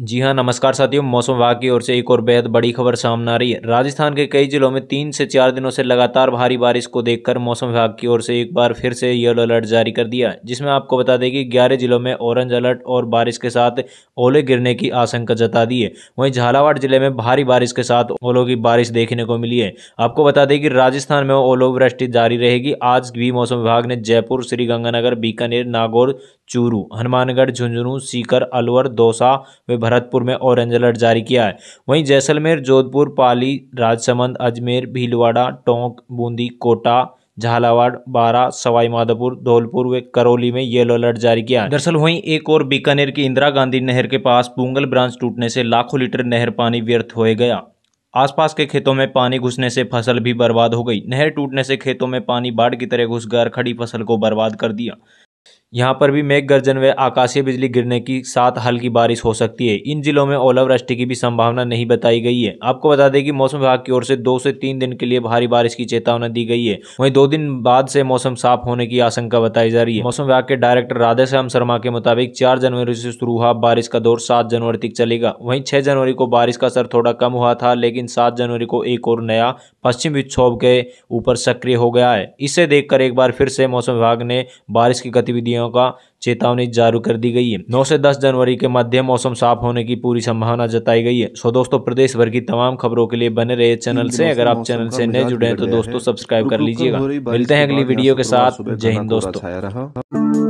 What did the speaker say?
जी हाँ नमस्कार साथियों मौसम विभाग की ओर से एक और बेहद बड़ी खबर सामने आ रही है राजस्थान के कई जिलों में तीन से चार दिनों से लगातार भारी बारिश को देखकर मौसम विभाग की ओर से एक बार फिर से येलो अलर्ट जारी कर दिया जिसमें आपको बता दें कि ग्यारह जिलों में ऑरेंज अलर्ट और बारिश के साथ ओले गिरने की आशंका जता दी है वहीं झालावाड़ जिले में भारी बारिश के साथ ओलों की बारिश देखने को मिली है आपको बता दें कि राजस्थान में ओलोवृष्टि जारी रहेगी आज भी मौसम विभाग ने जयपुर श्रीगंगानगर बीकानेर नागौर चूरू हनुमानगढ़ झुंझुनू सीकर अलवर दौसा व भरतपुर में ऑरेंज अलर्ट जारी किया है वहीं जैसलमेर जोधपुर पाली राजसमंद अजमेर भीलवाड़ा टोंक बूंदी कोटा झालावाड़ बारा सवाई माधोपुर धौलपुर व करौली में येलो अलर्ट जारी किया दरअसल वहीं एक और बीकानेर की इंदिरा गांधी नहर के पास पूंगल ब्रांच टूटने से लाखों लीटर नहर पानी व्यर्थ हो गया आसपास के खेतों में पानी घुसने से फसल भी बर्बाद हो गई नहर टूटने से खेतों में पानी बाढ़ की तरह घुस गया खड़ी फसल को बर्बाद कर दिया यहां पर भी मेघ गर्जन व आकाशीय बिजली गिरने की साथ हल्की बारिश हो सकती है इन जिलों में ओलावृष्टि की भी संभावना नहीं बताई गई है आपको बता दें कि मौसम विभाग की ओर से दो से तीन दिन के लिए भारी बारिश की चेतावनी दी गई है वहीं दो दिन बाद से मौसम साफ होने की आशंका बताई जा रही है मौसम विभाग के डायरेक्टर राधेश्याम शर्मा के मुताबिक चार जनवरी से शुरू हुआ बारिश का दौर सात जनवरी तक चलेगा वहीं छह जनवरी को बारिश का असर थोड़ा कम हुआ था लेकिन सात जनवरी को एक और नया पश्चिम विक्षोभ के ऊपर सक्रिय हो गया है इसे देखकर एक बार फिर से मौसम विभाग ने बारिश की गति गतिविधियों का चेतावनी जारी कर दी गई है नौ से दस जनवरी के मध्य मौसम साफ होने की पूरी संभावना जताई गई है सो दोस्तों प्रदेश भर की तमाम खबरों के लिए बने रहे चैनल से अगर आप चैनल से नए जुड़े हैं तो दोस्तों सब्सक्राइब कर लीजिएगा मिलते हैं अगली वीडियो के साथ जय हिंद दोस्तों